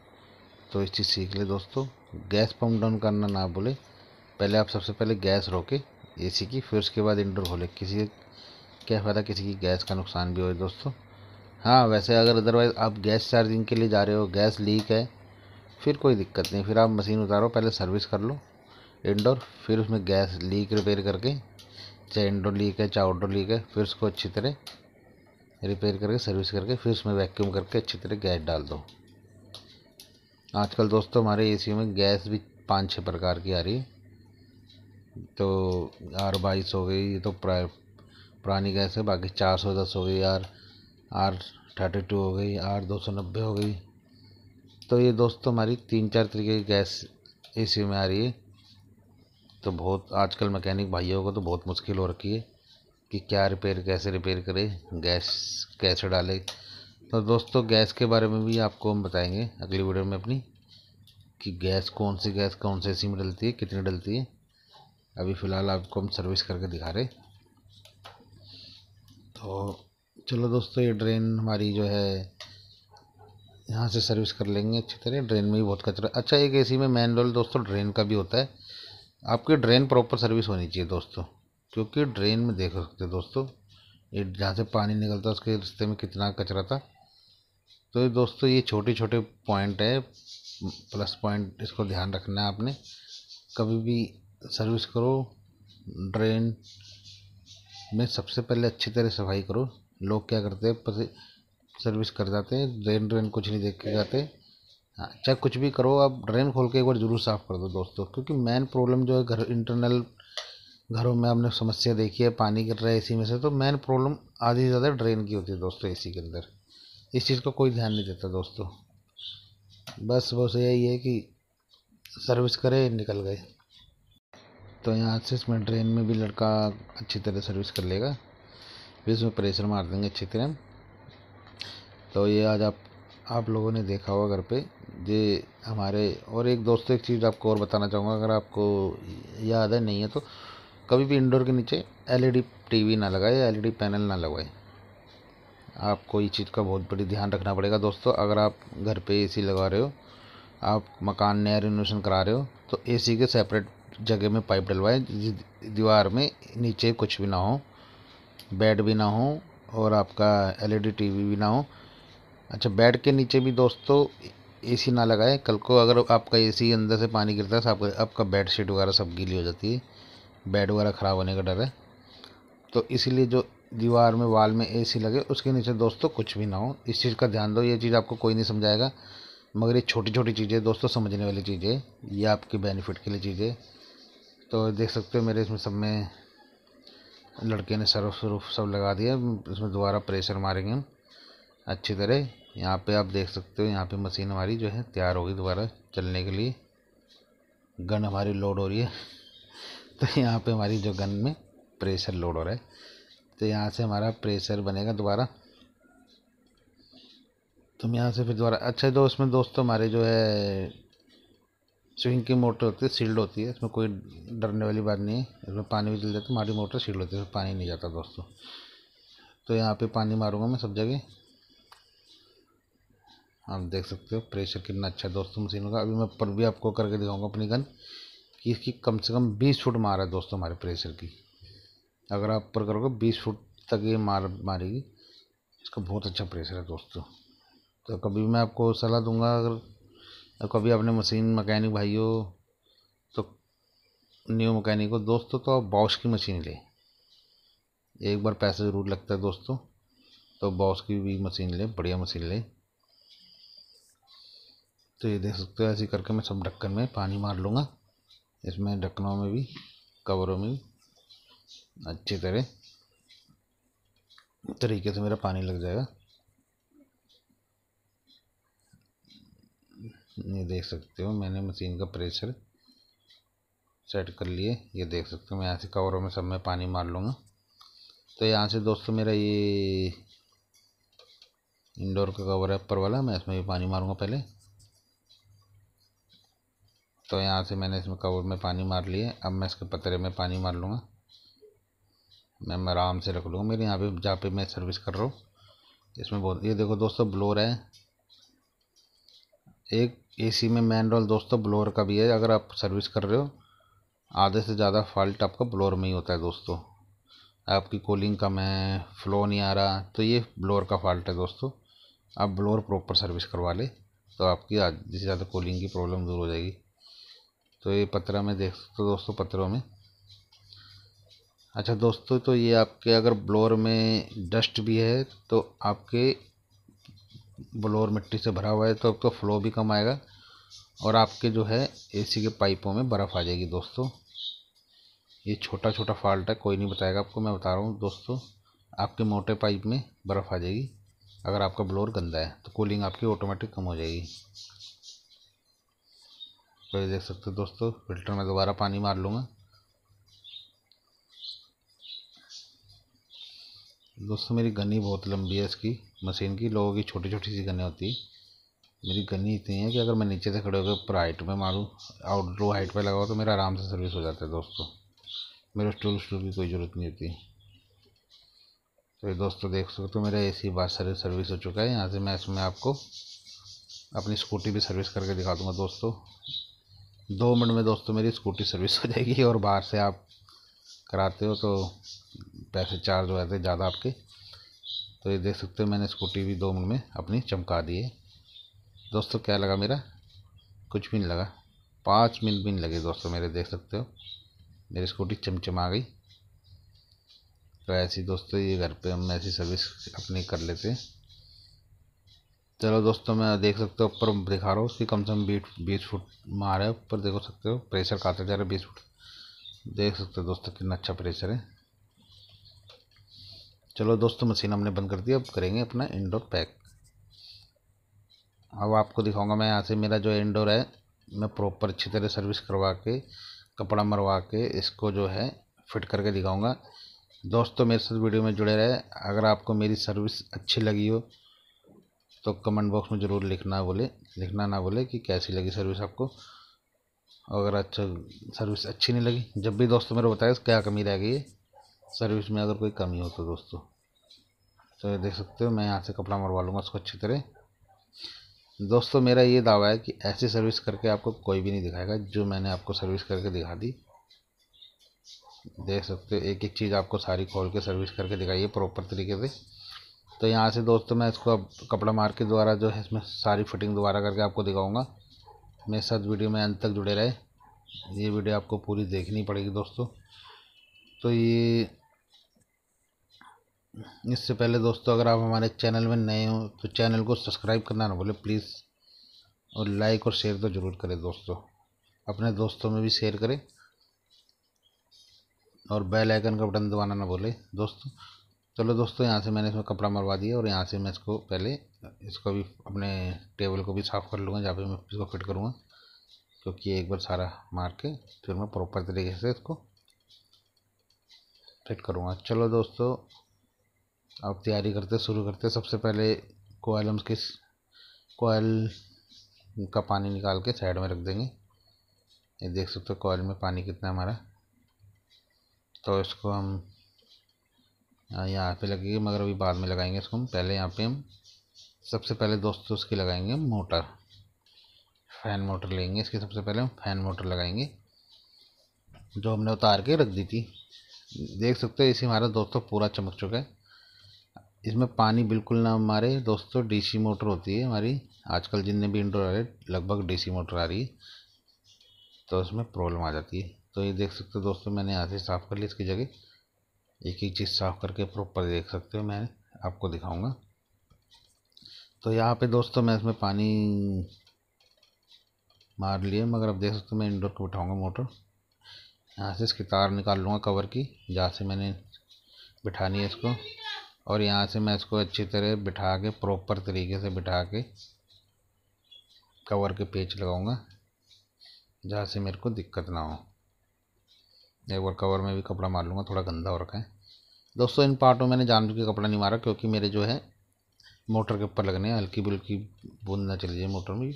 तो इस चीज़ सीख ले दोस्तों गैस पम्प डाउन करना ना भूले पहले आप सबसे पहले गैस रोके एसी की फिर उसके बाद इंडोर खोले किसी क्या फ़ायदा किसी की गैस का नुकसान भी हो दोस्तों हाँ वैसे अगर अदरवाइज़ आप गैस चार्जिंग के लिए जा रहे हो गैस लीक है फिर कोई दिक्कत नहीं फिर आप मशीन उतारो पहले सर्विस कर लो इंडोर फिर उसमें गैस लीक रिपेयर करके चाहे इंडोर लीक है चाहे आउटडोर लीक है फिर उसको अच्छी तरह रिपेयर करके सर्विस करके फिर उसमें वैक्यूम करके अच्छी तरह गैस डाल दो आजकल दोस्तों हमारे ए में गैस भी पाँच छः प्रकार की आ रही है तो आर बाईस हो गई ये तो पुरानी गैस है बाकी चार सौ दस हो गई आर आर थर्टी टू हो गई आर दो सौ नब्बे हो गई तो ये दोस्तों हमारी तीन चार तरीके की गैस ए में आ रही है तो बहुत आजकल मैकेनिक भाइयों को तो बहुत मुश्किल हो रखी है कि क्या रिपेयर कैसे रिपेयर करें गैस कैसे डालें तो दोस्तों गैस के बारे में भी आपको हम बताएंगे अगली वीडियो में अपनी कि गैस कौन सी गैस कौन से सी में डलती है कितनी डलती है अभी फ़िलहाल आपको हम सर्विस करके दिखा रहे तो चलो दोस्तों ये ड्रेन हमारी जो है यहाँ से सर्विस कर लेंगे अच्छी तरह ड्रेन में भी बहुत कचरा अच्छा एक ए में मैन रोल दोस्तों ड्रेन का भी होता है आपकी ड्रेन प्रॉपर सर्विस होनी चाहिए दोस्तों क्योंकि ड्रेन में देख सकते दोस्तों ये जहाँ से पानी निकलता है उसके रिश्ते में कितना कचरा था तो ये दोस्तों ये छोटे छोटे पॉइंट है प्लस पॉइंट इसको ध्यान रखना है आपने कभी भी सर्विस करो ड्रेन में सबसे पहले अच्छी तरह सफाई करो लोग क्या करते हैं सर्विस कर जाते हैं ड्रेन ड्रेन कुछ नहीं देख के जाते हाँ, चाहे कुछ भी करो आप ड्रेन खोल के एक बार ज़रूर साफ़ कर दो दोस्तों क्योंकि मेन प्रॉब्लम जो है घर इंटरनल घरों में हमने समस्या देखी है पानी गिर रहा है ए में से तो मेन प्रॉब्लम आधी से ज़्यादा ड्रेन की होती है दोस्तों ए के अंदर इस चीज़ को कोई ध्यान नहीं देता दोस्तों बस बस यही है कि सर्विस करे निकल गए तो यहाँ से इसमें ड्रेन में भी लड़का अच्छी तरह सर्विस कर लेगा फिर इसमें प्रेशर मार देंगे अच्छी तरह तो ये आज आप आप लोगों ने देखा होगा घर पे ये हमारे और एक दोस्तों एक चीज़ आपको और बताना चाहूँगा अगर आपको याद है नहीं है तो कभी भी इंडोर के नीचे एलईडी टीवी e ना लगाए एलईडी पैनल ना लगाए आपको ये चीज़ का बहुत बड़ी ध्यान रखना पड़ेगा दोस्तों अगर आप घर पे एसी लगा रहे हो आप मकान नया रिनोवेशन करा रहे हो तो एसी के सेपरेट जगह में पाइप डलवाएं दीवार में नीचे कुछ भी ना हो बेड भी ना हो और आपका एलईडी टीवी e भी ना हो अच्छा बेड के नीचे भी दोस्तों एसी ना लगाएं कल को अगर आपका एसी अंदर से पानी गिरता है तो आपका आपका बेड शीट वगैरह सब गीली हो जाती है बेड वगैरह ख़राब होने का डर है तो इसीलिए जो दीवार में वाल में एसी लगे उसके नीचे दोस्तों कुछ भी ना हो इस चीज़ का ध्यान दो ये चीज़ आपको कोई नहीं समझाएगा मगर ये छोटी छोटी चीज़ें दोस्तों समझने वाली चीज़ें ये आपके बेनिफिट के लिए चीज़ें तो देख सकते हो मेरे इसमें सब में लड़के ने सर्फ सर्फ सब लगा दिया इसमें दोबारा प्रेशर मारेंगे हम अच्छी तरह यहाँ पे आप देख सकते हो यहाँ पे मशीन हमारी जो है तैयार होगी दोबारा चलने के लिए गन हमारी लोड हो रही है तो यहाँ पे हमारी जो गन में प्रेशर लोड हो रहा है तो यहाँ से हमारा प्रेशर बनेगा दोबारा तुम तो यहाँ से फिर दोबारा अच्छा दो उसमें दोस्तों हमारे जो है स्विंग की मोटर होती है सील्ड होती है इसमें कोई डरने वाली बात नहीं है इसमें पानी भी चल जाता है हमारी मोटर सील्ड होती है पानी नहीं जाता दोस्तों तो यहाँ पे पानी मारूंगा मैं सब जगह आप देख सकते हो प्रेशर कितना अच्छा दोस्तों मशीन का अभी मैं पर भी आपको करके दिखाऊंगा अपनी गन कि इसकी कम से कम बीस फुट मार है दोस्तों हमारे प्रेशर की अगर आप ऊपर करोगे बीस फुट तक ये मार मारेगी इसका बहुत अच्छा प्रेशर है दोस्तों तो कभी मैं आपको सलाह दूंगा अगर कभी अपने मशीन मकैनिक हो तो न्यू मकैनिक हो दोस्तों तो आप बॉश की मशीन लें एक बार पैसा ज़रूर लगता है दोस्तों तो बॉस की भी मशीन लें बढ़िया मशीन लें तो ये देख सकते हो ऐसे करके मैं सब ढक्कन में पानी मार लूँगा इसमें ढक्कनों में भी कवरों में अच्छी तरह तरीके से मेरा पानी लग जाएगा ये देख सकते हो मैंने मशीन का प्रेशर सेट कर लिए ये देख सकते हो मैं यहाँ से कवरों में सब में पानी मार लूँगा तो यहाँ से दोस्तों मेरा ये इंडोर का कवर है ऊपर वाला मैं इसमें भी पानी मारूंगा पहले तो यहाँ से मैंने इसमें कवर में पानी मार लिए अब मैं इसके पतरे में पानी मार लूँगा मैं आराम से रख लूँगा मेरे यहाँ पे जहाँ पे मैं सर्विस कर रहा हूँ इसमें बहुत ये देखो दोस्तों ब्लोर है एक एसी में मैन रोल दोस्तों ब्लोर का भी है अगर आप सर्विस कर रहे हो आधे से ज़्यादा फॉल्ट आपका ब्लोर में ही होता है दोस्तों आपकी कूलिंग कम है फ्लो नहीं आ रहा तो ये ब्लोर का फॉल्ट है दोस्तों आप ब्लोर प्रॉपर सर्विस करवा ले तो आपकी आधे से ज़्यादा कूलिंग की प्रॉब्लम दूर हो जाएगी तो ये पत्रा में देख सकते हो दोस्तों पत्रों में अच्छा दोस्तों तो ये आपके अगर ब्लोर में डस्ट भी है तो आपके ब्लोर मिट्टी से भरा हुआ है तो आपका फ्लो भी कम आएगा और आपके जो है एसी के पाइपों में बर्फ़ आ जाएगी दोस्तों ये छोटा छोटा फॉल्ट है कोई नहीं बताएगा आपको मैं बता रहा हूँ दोस्तों आपके मोटे पाइप में बर्फ़ आ जाएगी अगर आपका ब्लोर गंदा है तो कूलिंग आपकी ऑटोमेटिक कम हो जाएगी तो ये देख सकते हो दोस्तों फिल्टर में दोबारा पानी मार लूँगा दोस्तों मेरी गनी बहुत लंबी है इसकी मशीन की लोगों की छोटी छोटी सी गने होती है मेरी गनी इतनी है कि अगर मैं नीचे से खड़े होकर ऊपर हाइट में मारूँ आउट हाइट पर लगाऊँ तो मेरा आराम से सर्विस हो जाता है दोस्तों मेरे स्टूल स्टूल की कोई ज़रूरत नहीं होती तो ये दोस्तों देख सकते हो मेरा ए सी बात सर्विस सर्विस हो चुका है यहाँ से मैं इसमें आपको अपनी स्कूटी भी सर्विस करके दिखा दूँगा दोस्तों दो मिनट में दोस्तों मेरी स्कूटी सर्विस हो जाएगी और बाहर से आप कराते हो तो पैसे चार्ज हो जाते ज़्यादा आपके तो ये देख सकते हो मैंने स्कूटी भी दो मिनट में अपनी चमका दी है दोस्तों क्या लगा मेरा कुछ भी नहीं लगा पाँच मिनट भी नहीं लगे दोस्तों मेरे देख सकते हो मेरी स्कूटी चमचमा गई तो ऐसी दोस्तों ये घर पे हम ऐसी सर्विस अपनी कर लेते हैं चलो दोस्तों मैं देख सकते हो ऊपर दिखा रहा हूँ उसकी कम से कम बीट बीस फुट मारा है ऊपर देखो सकते हो प्रेशर काते जा रहा है बीस फुट देख सकते हो दोस्तों कितना अच्छा प्रेशर है चलो दोस्तों मशीन हमने बंद कर दी अब करेंगे अपना इंडोर पैक अब आपको दिखाऊंगा मैं यहाँ से मेरा जो इंडोर है मैं प्रॉपर अच्छी तरह सर्विस करवा के कपड़ा मरवा के इसको जो है फिट करके दिखाऊंगा दोस्तों मेरे साथ वीडियो में जुड़े रहे अगर आपको मेरी सर्विस अच्छी लगी हो तो कमेंट बॉक्स में ज़रूर लिखना बोले लिखना ना बोले कि कैसी लगी सर्विस आपको अगर अच्छा सर्विस अच्छी नहीं लगी जब भी दोस्तों मेरे बताए क्या कमी रह गई सर्विस में अगर कोई कमी हो तो दोस्तों तो ये देख सकते हो मैं यहाँ से कपड़ा मरवा लूँगा उसको अच्छी तरह दोस्तों मेरा ये दावा है कि ऐसी सर्विस करके आपको कोई भी नहीं दिखाएगा जो मैंने आपको सर्विस करके दिखा दी देख सकते हो एक एक चीज़ आपको सारी खोल के सर्विस करके दिखाई है प्रॉपर तरीके से तो यहाँ से दोस्तों मैं इसको अब कपड़ा मार के द्वारा जो है इसमें सारी फिटिंग दोबारा करके आपको दिखाऊंगा मेरे साथ वीडियो में अंत तक जुड़े रहे ये वीडियो आपको पूरी देखनी पड़ेगी दोस्तों तो ये इससे पहले दोस्तों अगर आप हमारे चैनल में नए हों तो चैनल को सब्सक्राइब करना ना बोले प्लीज़ और लाइक और शेयर तो ज़रूर करें दोस्तों अपने दोस्तों में भी शेयर करें और बेल आइकन का बटन दबाना ना बोले दोस्तों चलो दोस्तों यहाँ से मैंने इसमें कपड़ा मरवा दिया और यहाँ से मैं इसको पहले इसको भी अपने टेबल को भी साफ़ कर लूँगा जहाँ पे मैं इसको फिट करूँगा क्योंकि एक बार सारा मार के फिर मैं प्रॉपर तरीके से इसको फिट करूँगा चलो दोस्तों अब तैयारी करते शुरू करते सबसे पहले कोयल हम किस कोयल का पानी निकाल के साइड में रख देंगे ये देख सकते हो कोयल में पानी कितना हमारा तो इसको हम यहाँ पे लगेगी मगर अभी बाद में लगाएंगे इसको हम पहले यहाँ पे हम सबसे पहले दोस्तों उसकी लगाएंगे मोटर फ़ैन मोटर लेंगे इसकी सबसे पहले हम फ़ैन मोटर लगाएंगे जो हमने उतार के रख दी थी देख सकते हो इसी हमारा दोस्तों पूरा चमक चुका है इसमें पानी बिल्कुल ना हमारे दोस्तों डीसी मोटर होती है हमारी आजकल जितने भी इंडोर आ रहे लगभग डीसी मोटर आ रही है तो उसमें प्रॉब्लम आ जाती है तो ये देख सकते हो दोस्तों मैंने यहाँ से साफ़ कर ली इसकी जगह एक एक चीज़ साफ करके प्रॉपर देख सकते हो मैं आपको दिखाऊंगा तो यहाँ पे दोस्तों मैं इसमें पानी मार लिए मगर अब देख सकते हो मैं इंडोर को बिठाऊँगा मोटर यहाँ से इसकी तार निकाल लूँगा कवर की जहाँ से मैंने बिठानी है इसको और यहाँ से मैं इसको अच्छी तरह बिठा के प्रॉपर तरीके से बिठा के कवर के पेच लगाऊंगा जहाँ से मेरे को दिक्कत ना हो एक बार कवर में भी कपड़ा मार लूँगा थोड़ा गंदा हो रखा है दोस्तों इन पार्टों मैंने जानबूझ के कपड़ा नहीं मारा क्योंकि मेरे जो है मोटर के ऊपर लगने हल्की बुल्की बूंद ना चली जाए मोटर में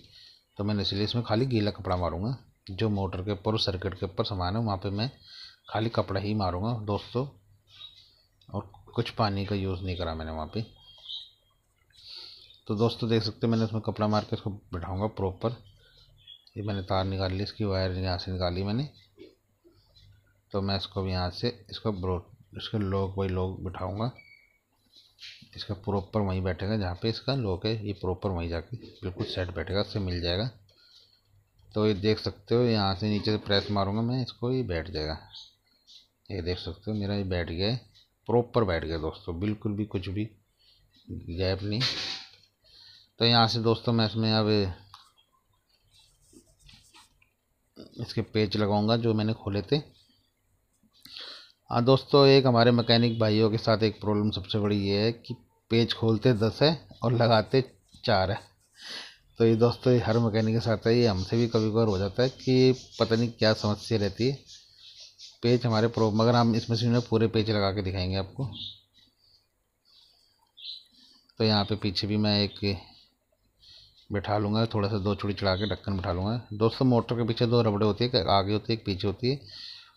तो मैंने इसलिए इसमें खाली गीला कपड़ा मारूंगा जो मोटर के ऊपर सर्किट के ऊपर सामान है वहाँ पे मैं खाली कपड़ा ही मारूंगा दोस्तों और कुछ पानी का यूज़ नहीं करा मैंने वहाँ पर तो दोस्तों देख सकते मैंने उसमें कपड़ा मार के उसको बैठाऊँगा प्रॉपर ये मैंने तार निकाल ली इसकी वायर यहाँ से निकाली मैंने तो मैं इसको भी यहाँ से इसको ब्रो इसका लॉक वही लोग बिठाऊंगा इसका प्रॉपर वहीं बैठेगा जहाँ पे इसका लॉक है ये प्रॉपर वहीं जाके बिल्कुल सेट बैठेगा उससे मिल जाएगा तो ये देख सकते हो यहाँ से नीचे से प्रेस मारूंगा मैं इसको ये बैठ जाएगा ये देख सकते हो मेरा ये बैठ गया प्रॉपर बैठ गया दोस्तों बिल्कुल भी कुछ भी गैप नहीं तो यहाँ से दोस्तों मैं इसमें अब इसके पेज लगाऊंगा जो मैंने खोले थे हाँ दोस्तों एक हमारे मैकेनिक भाइयों के साथ एक प्रॉब्लम सबसे बड़ी ये है कि पेज खोलते दस है और लगाते चार है तो ये दोस्तों ये हर मैकेनिक के साथ है ये हमसे भी कभी कभार हो जाता है कि पता नहीं क्या समस्या रहती है पेज हमारे प्रो मगर हम इस मशीन में पूरे पेज लगा के दिखाएंगे आपको तो यहाँ पे पीछे भी मैं एक बैठा लूँगा थोड़ा सा दो चुड़ी चढ़ा के ढक्कन बैठा लूँगा दोस्तों मोटर के पीछे दो रबड़े होती है आगे होती है एक पीछे होती है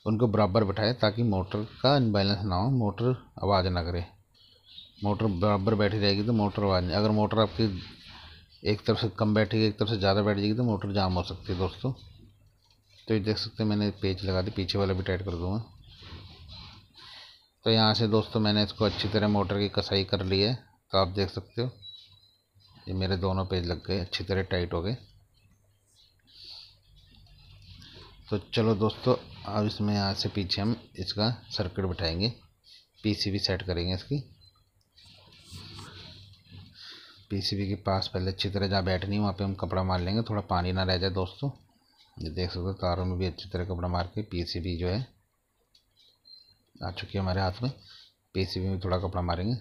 उनको बराबर बैठाएं ताकि मोटर का इनबैलेंस ना हो मोटर आवाज़ ना करे मोटर बराबर बैठी रहेगी तो मोटर आवाज़ नहीं अगर मोटर आपकी एक तरफ से कम बैठेगी एक तरफ से ज़्यादा बैठ जाएगी तो मोटर जाम हो सकती है दोस्तों तो ये देख सकते हैं मैंने पेच लगा दी पीछे वाला भी टाइट कर दूँगा तो यहाँ से दोस्तों मैंने इसको अच्छी तरह मोटर की कसाई कर ली है तो आप देख सकते हो ये मेरे दोनों पेज लग गए अच्छी तरह टाइट हो गए तो चलो दोस्तों अब इसमें यहाँ से पीछे हम इसका सर्किट बिठाएंगे पीसीबी सेट करेंगे इसकी पीसीबी के पास पहले अच्छी तरह जहाँ बैठनी है वहाँ पे हम कपड़ा मार लेंगे थोड़ा पानी ना रह जाए दोस्तों ये देख सकते हो तारों में भी अच्छी तरह कपड़ा मार के पीसीबी जो है आ चुकी है हमारे हाथ में पीसीबी में थोड़ा कपड़ा मारेंगे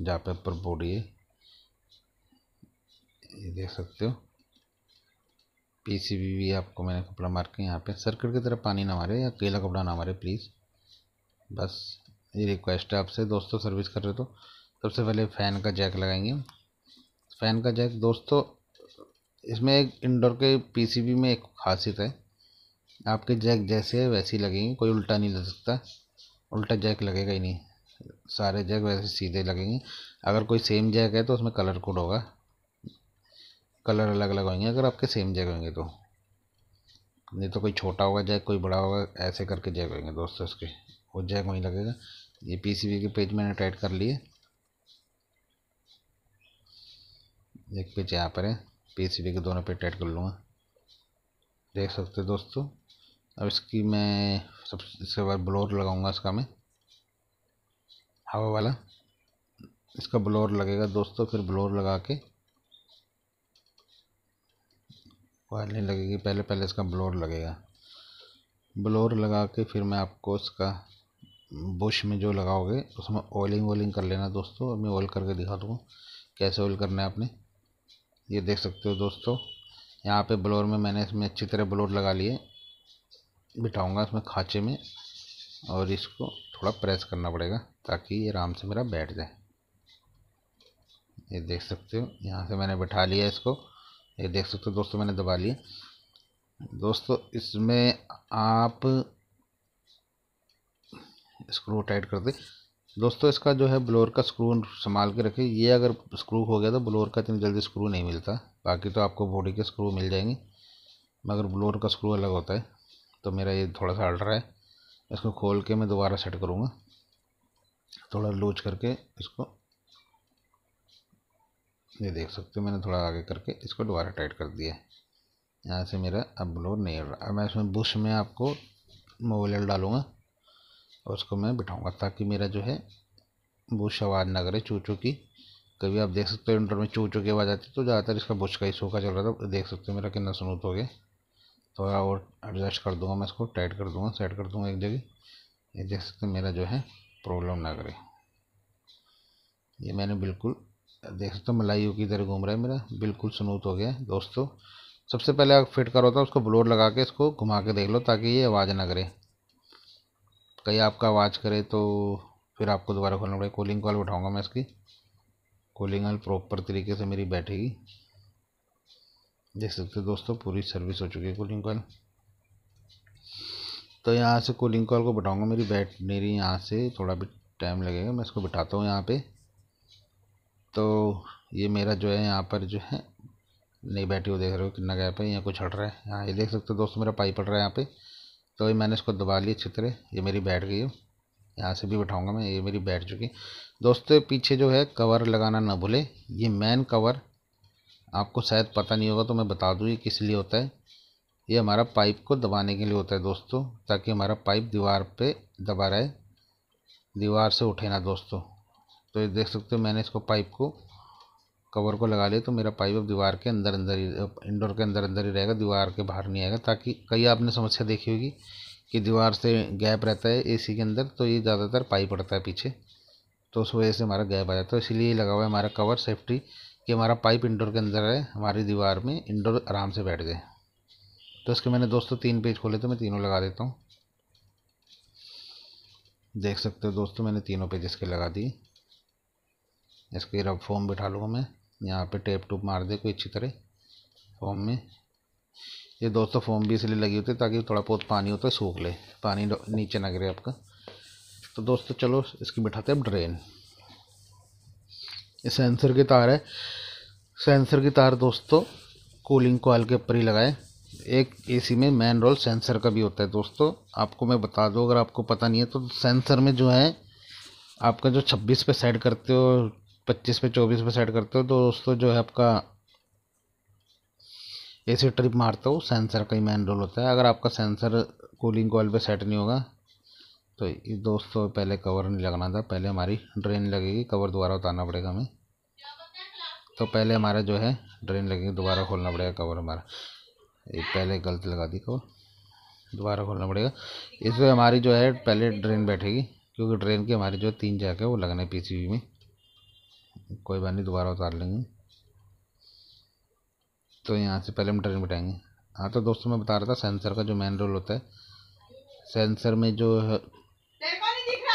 जहाँ पे ऊपर बोर्ड है ये देख सकते हो पीसीबी भी आपको मैंने कपड़ा मार के यहाँ पे सर्किट की तरफ पानी ना मारे या केला कपड़ा ना मारे प्लीज़ बस ये रिक्वेस्ट है आपसे दोस्तों सर्विस कर रहे तो सबसे पहले फ़ैन का जैक लगाएंगे फ़ैन का जैक दोस्तों इसमें एक इंडोर के पीसीबी में एक खासियत है आपके जैक जैसे है वैसे ही लगेंगे कोई उल्टा नहीं लग सकता उल्टा जैक लगेगा ही नहीं सारे जैक वैसे सीधे लगेंगे अगर कोई सेम जैक है तो उसमें कलर कोड होगा कलर अलग अलग होंगे अगर आपके सेम जगह होंगे तो नहीं तो कोई छोटा होगा जैक कोई बड़ा होगा ऐसे करके जैक होंगे दोस्तों इसके वो जैक वहीं लगेगा ये पीसीबी के पेज मैंने टाइट कर लिए एक पेज यहाँ पर है पीसीबी के दोनों पेज टाइट कर लूँगा देख सकते हैं दोस्तों अब इसकी मैं सब इसके बाद ब्लोर लगाऊंगा इसका मैं हवा वाला इसका ब्लोर लगेगा दोस्तों फिर ब्लोर लगा के वायर नहीं लगेगी पहले पहले इसका ब्लोर लगेगा ब्लोर लगा के फिर मैं आपको इसका बुश में जो लगाओगे उसमें ऑयलिंग वॉलिंग कर लेना दोस्तों मैं ऑयल करके दिखा दूँगा कैसे ऑयल करना है आपने ये देख सकते हो दोस्तों यहाँ पे ब्लोर में मैंने इसमें अच्छी तरह ब्लोर लगा लिए बिठाऊँगा इसमें खाँचे में और इसको थोड़ा प्रेस करना पड़ेगा ताकि ये आराम से मेरा बैठ जाए ये देख सकते हो यहाँ से मैंने बैठा लिया इसको ये देख सकते हो दोस्तों मैंने दबा लिया दोस्तों इसमें आप स्क्रू टाइट कर दे दोस्तों इसका जो है ब्लोर का स्क्रू संभाल के रखें ये अगर स्क्रू हो गया तो ब्लोर का इतनी जल्दी स्क्रू नहीं मिलता बाकी तो आपको बॉडी के स्क्रू मिल जाएंगे मगर ब्लोर का स्क्रू अलग होता है तो मेरा ये थोड़ा सा अल्ट्रा है इसको खोल के मैं दोबारा सेट करूँगा थोड़ा लूज करके इसको ये देख सकते हो मैंने थोड़ा आगे करके इसको दोबारा टाइट कर दिया यहाँ से मेरा अब लोड नहीं हो रहा अब मैं इसमें बुश में आपको मोबाइल डालूँगा और उसको मैं बिठाऊँगा ताकि मेरा जो है बुश आवाज़ ना करे चूचू की कभी आप देख सकते हो इंटर में चूचू की आवाज़ आती है तो ज़्यादातर इसका बुश का ही सूखा चल रहा था देख सकते हो मेरा कितना स्मूथ हो गया थोड़ा और एडजस्ट कर दूँगा मैं इसको टाइट कर दूँगा सेट कर दूँगा एक जगह ये देख सकते मेरा जो है प्रॉब्लम ना करे ये मैंने बिल्कुल देख सकते हो मलाइयों की तरह घूम रहा है मेरा बिल्कुल स्मूथ हो गया दोस्तों सबसे पहले आप फिट करो तो उसको ब्लोर लगा के इसको घुमा के देख लो ताकि ये आवाज़ ना करे कहीं आपका आवाज़ करे तो फिर आपको दोबारा खोलना पड़ेगा कोलिंग कॉल उठाऊँगा मैं इसकी कोलिंग कॉल प्रॉपर तरीके से मेरी बैठेगी देख सकते हो दोस्तों पूरी सर्विस हो चुकी है कूलिंग कॉल तो यहाँ से कूलिंग कॉल को बैठाऊँगा मेरी बैठ मेरी यहाँ से थोड़ा भी टाइम लगेगा मैं इसको बिठाता हूँ यहाँ पर तो ये मेरा जो है यहाँ पर जो है नेगेटिव देख रहे हो कितना गैप है यहाँ कुछ हट रहा है हाँ ये देख सकते हो दोस्तों मेरा पाइप हट रहा है यहाँ पे तो ये मैंने इसको दबा लिया अच्छी तरह ये मेरी बैठ गई है यहाँ से भी बैठाऊँगा मैं ये मेरी बैठ चुकी दोस्तों पीछे जो है कवर लगाना ना भूले ये मैन कवर आपको शायद पता नहीं होगा तो मैं बता दूँ ये किस लिए होता है ये हमारा पाइप को दबाने के लिए होता है दोस्तों ताकि हमारा पाइप दीवार पे दबा रहे दीवार से उठे ना दोस्तों तो ये देख सकते हो मैंने इसको पाइप को कवर को लगा लिया तो मेरा पाइप अब दीवार के अंदर अंदर ही इंडोर के अंदर अंदर ही रहेगा दीवार के बाहर नहीं आएगा ताकि कई आपने समस्या देखी होगी कि दीवार से गैप रहता है एसी के अंदर तो ये ज़्यादातर पाइप पड़ता है पीछे तो उस वजह से हमारा गैप आ जाता है तो इसीलिए लगा हुआ है हमारा कवर सेफ्टी कि हमारा पाइप इंडोर के अंदर रहे हमारी दीवार में इंडोर आराम से बैठ गए तो इसके मैंने दोस्तों तीन पेज खोले तो मैं तीनों लगा देता हूँ देख सकते हो दोस्तों मैंने तीनों पेज इसके लगा दिए इसके अब फॉर्म बिठा लूँगा मैं यहाँ पे टेप टूप मार दे कोई अच्छी तरह फॉर्म में ये दोस्तों फॉर्म भी इसलिए लगी होती है ताकि थोड़ा बहुत पानी होता है सूख ले पानी नीचे ना गिरे आपका तो दोस्तों चलो इसकी बिठाते हैं अब ड्रेन ये सेंसर की तार है सेंसर की तार दोस्तों कूलिंग कोयल के ऊपर ही लगाए एक एसी में मेन रोल सेंसर का भी होता है दोस्तों आपको मैं बता दूँ अगर आपको पता नहीं है तो सेंसर में जो है आपका जो छब्बीस पे सेट करते हो पच्चीस पे चौबीस पे सेट करते हो तो दोस्तों जो है आपका ऐसी ट्रिप मारते हो सेंसर का ही मेन रोल होता है अगर आपका सेंसर कूलिंग कोयल पे सेट नहीं होगा तो दोस्तों पहले कवर नहीं लगना था पहले हमारी ड्रेन लगेगी कवर दोबारा उतारना पड़ेगा हमें तो पहले हमारा जो है ड्रेन लगेगी दोबारा खोलना पड़ेगा कवर हमारा ये पहले गलत लगा दी कवर दोबारा खोलना पड़ेगा इसमें हमारी जो है पहले ड्रेन बैठेगी क्योंकि ड्रेन की हमारी जो तीन जैक है वो लगना है पी में कोई बात नहीं दोबारा उतार लेंगे तो यहाँ से पहले हम ट्रेन बिठाएंगे हाँ तो दोस्तों मैं बता रहा था सेंसर का जो मेन रोल होता है सेंसर में जो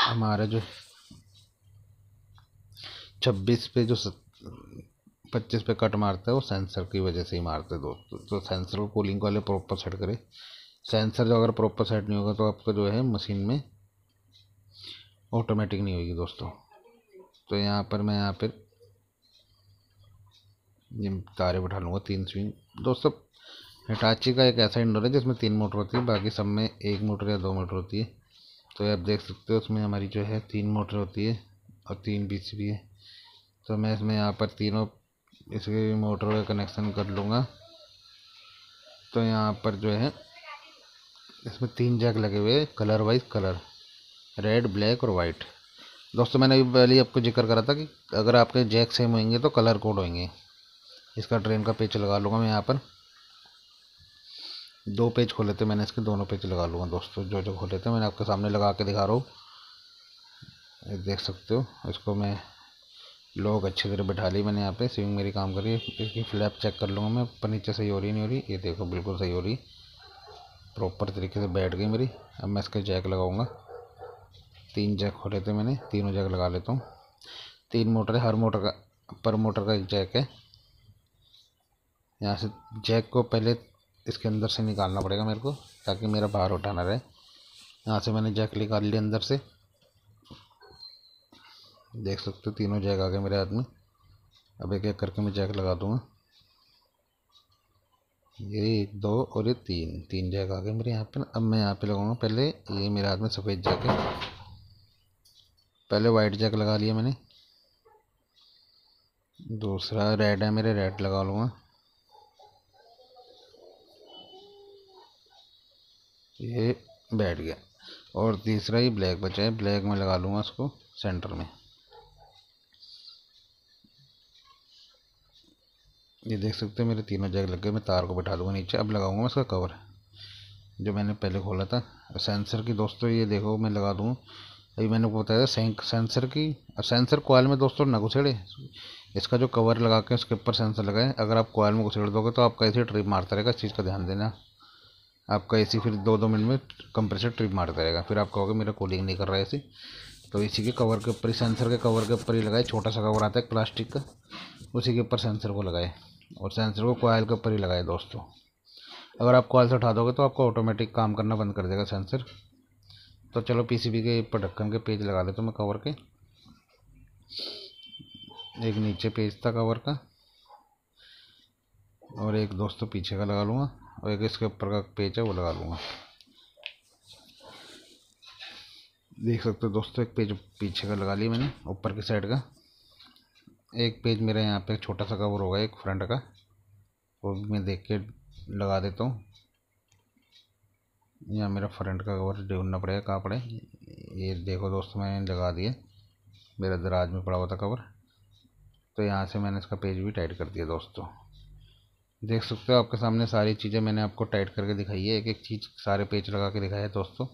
हमारा जो छब्बीस पे जो पच्चीस पे कट मारता है वो सेंसर की वजह से ही मारते हैं दोस्तों तो सेंसर को कूलिंग वाले प्रॉपर सेट करें सेंसर जो अगर प्रॉपर सेट नहीं होगा तो आपका जो है मशीन में ऑटोमेटिक नहीं होगी दोस्तों तो यहाँ पर मैं यहाँ पर ये तारे बैठा लूँगा तीन स्विंग दोस्तों हिटाची का एक ऐसा इंडोर है जिसमें तीन मोटर होती है बाकी सब में एक मोटर या दो मोटर होती है तो आप देख सकते हो उसमें हमारी जो है तीन मोटर होती है और तीन बीच भी है तो मैं इसमें यहाँ पर तीनों इसके मोटर का कनेक्शन कर लूँगा तो यहाँ पर जो है इसमें तीन जैक लगे हुए colour wise colour red black और वाइट दोस्तों मैंने अभी पहले आपको जिक्र करा था कि अगर आपके जैक सेम होंगे तो कलर कोड होंगे इसका ड्रेन का पेच लगा लूँगा मैं यहाँ पर दो पेज खोले थे मैंने इसके दोनों पेज लगा लूँगा दोस्तों जो जो खोले थे मैंने आपके सामने लगा के दिखा रहा हूँ देख सकते हो इसको मैं लोग अच्छी तरह बैठा ली मैंने यहाँ पे स्विंग मेरी काम करी इसकी फ्लैप चेक कर लूँगा मैं ऊपर नीचे सही हो रही नहीं हो रही ये देखो बिल्कुल सही हो रही प्रॉपर तरीके से बैठ गई मेरी अब मैं इसके जैक लगाऊँगा तीन जैक खोले थे मैंने तीनों जैक लगा लेता हूँ तीन मोटर है हर मोटर का पर मोटर का एक जैक है यहाँ से जैक को पहले इसके अंदर से निकालना पड़ेगा मेरे को ताकि मेरा बाहर उठाना रहे यहाँ से मैंने जैक निकाल लिया अंदर से देख सकते हो तीनों जैक आ गए मेरे हाथ में अब एक एक करके मैं जैक लगा दूँगा ये एक दो और ये तीन तीन जैक आ गए मेरे यहाँ पे अब मैं यहाँ पे लगाऊंगा पहले ये मेरे हाथ में सफ़ेद जैक है पहले वाइट जैक लगा लिया मैंने दूसरा रेड है मेरे रेड लगा लूँगा ये बैठ गया और तीसरा ही ब्लैक बचा है ब्लैक में लगा लूँगा इसको सेंटर में ये देख सकते हैं मेरे तीनों जैक लग गए मैं तार को बैठा दूंगा नीचे अब लगाऊंगा मैं इसका कवर जो मैंने पहले खोला था सेंसर की दोस्तों ये देखो मैं लगा दूँ अभी मैंने बताया था सेंसर की अब सेंसर कोयल में दोस्तों ना घुसेड़े इसका जो कवर लगा के उसके ऊपर सेंसर लगाए अगर आप कोयल में घुसेड़ दोगे तो आपका ऐसे ट्रिप मारता रहेगा इस चीज़ का ध्यान देना आपका एसी फिर दो दो मिनट में कंप्रेसर ट्रिप मार करेगा फिर आप कहोगे मेरा कूलिंग नहीं कर रहा है ऐसे तो इसी के कवर के ऊपर ही सेंसर के कवर के ऊपर ही लगाए छोटा सा कवर आता है प्लास्टिक का उसी के ऊपर सेंसर को लगाए और सेंसर को कॉयल के ऊपर ही लगाए दोस्तों अगर आप कॉयल से उठा दोगे तो आपको ऑटोमेटिक काम करना बंद कर देगा सेंसर तो चलो पीसीबी के ऊपर ढक्कन के पेज लगा देता हूँ मैं कवर के एक नीचे पेज था कवर का और एक दोस्तों पीछे का लगा लूँगा और एक इसके ऊपर का पेज है वो लगा लूँगा देख सकते हो दोस्तों एक पेज पीछे का लगा लिया मैंने ऊपर की साइड का एक पेज मेरा यहाँ पे छोटा सा कवर होगा एक फ्रंट का वो भी मैं देख के लगा देता हूँ यहाँ मेरा फ्रंट का कवर ढूंढना पड़ेगा कहाँ पड़े ये देखो दोस्तों मैंने लगा दिया मेरा दराज में पड़ा हुआ था कवर तो यहाँ से मैंने इसका पेज भी टाइट कर दिया दोस्तों देख सकते हो आपके सामने सारी चीज़ें मैंने आपको टाइट करके दिखाई है एक एक चीज़ सारे पेज लगा के दिखाया है दोस्तों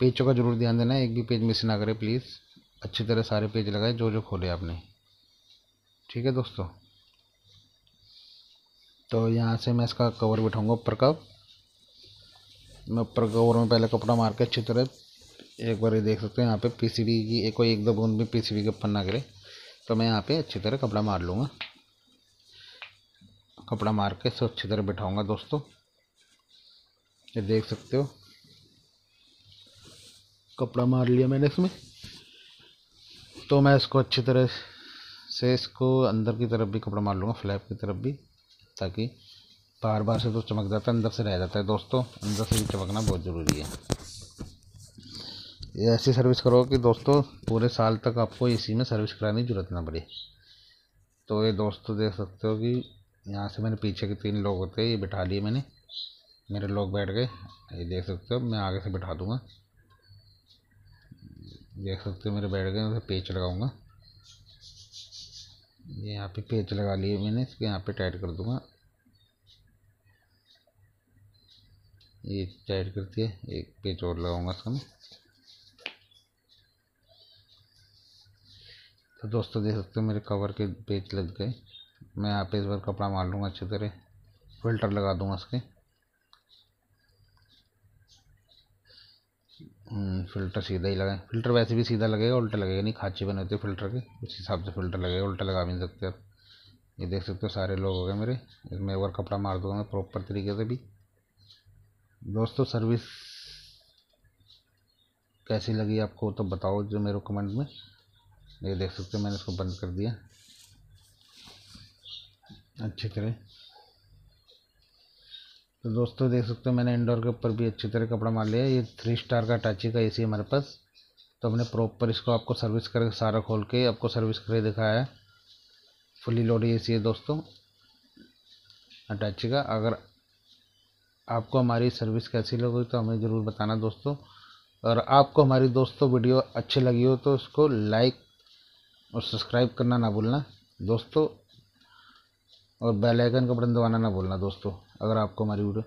पेजों का जरूर ध्यान देना एक भी पेज मिस ना करें प्लीज़ अच्छी तरह सारे पेज लगाए जो जो खोले आपने ठीक है दोस्तों तो यहाँ से मैं इसका कवर बिठाऊँगा ऊपर का मैं ऊपर कवर में पहले कपड़ा मार के अच्छी तरह एक बार ये देख सकते हो यहाँ पे पीसीबी की एक कोई एक दो बूंद भी पीसीबी के ऊपर ना करे तो मैं यहाँ पे अच्छी तरह कपड़ा मार लूँगा कपड़ा मार के इसको अच्छी तरह बैठाऊँगा दोस्तों ये देख सकते हो कपड़ा मार लिया मैंने इसमें तो मैं इसको अच्छी तरह से इसको अंदर की तरफ भी कपड़ा मार लूँगा फ्लैप की तरफ भी ताकि बार बार से तो चमक जाता है अंदर से रह जाता है दोस्तों अंदर से भी चमकना बहुत ज़रूरी है ये ऐसी सर्विस करो कि दोस्तों पूरे साल तक आपको इसी में सर्विस कराने की ज़रूरत ना पड़े तो ये दोस्तों देख सकते हो कि यहाँ से मैंने पीछे के तीन लोग होते ये बिठा लिए मैंने मेरे लोग बैठ गए ये देख सकते हो मैं आगे से बिठा दूँगा देख सकते हो मेरे बैठ गए उसे पेच लगाऊँगा ये यहाँ पे पेच लगा लिए मैंने इसके यहाँ पे टाइट कर दूँगा ये टाइट करती है एक पेच और लगाऊंगा इसका मैं तो दोस्तों देख सकते हो मेरे कवर के पेज लग गए मैं यहाँ पे इस बार कपड़ा मार लूँगा अच्छी तरह फिल्टर लगा दूँगा इसके हम्म, फिल्टर सीधा ही लगाए फिल्टर वैसे भी सीधा लगेगा उल्टा लगेगा नहीं खाँचे बने होते फिल्टर के उस हिसाब से फिल्टर लगेगा उल्टा लगा भी नहीं सकते आप ये देख सकते हो सारे लोग हो गए मेरे इसमें एक बार कपड़ा मार दूँगा मैं प्रॉपर तरीके से भी दोस्तों सर्विस कैसी लगी आपको तो बताओ जो मेरे कमेंट में ये देख सकते हो मैंने इसको बंद कर दिया अच्छी तरह तो दोस्तों देख सकते हो मैंने इंडोर के ऊपर भी अच्छी तरह कपड़ा मार लिया ये थ्री स्टार का टाची का एसी हमारे पास तो हमने प्रॉपर इसको आपको सर्विस करके सारा खोल के आपको सर्विस करके दिखाया है फुली लोड ए सी है दोस्तों अटैची का अगर आपको हमारी सर्विस कैसी लगी तो हमें ज़रूर बताना दोस्तों और आपको हमारी दोस्तों वीडियो अच्छी लगी हो तो उसको लाइक और सब्सक्राइब करना ना भूलना दोस्तों और बेल आइकन का बटन दबाना ना भूलना दोस्तों अगर आपको हमारी वीडियो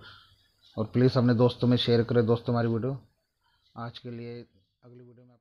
और प्लीज़ अपने दोस्तों में शेयर करें दोस्तों हमारी वीडियो आज के लिए अगली वीडियो में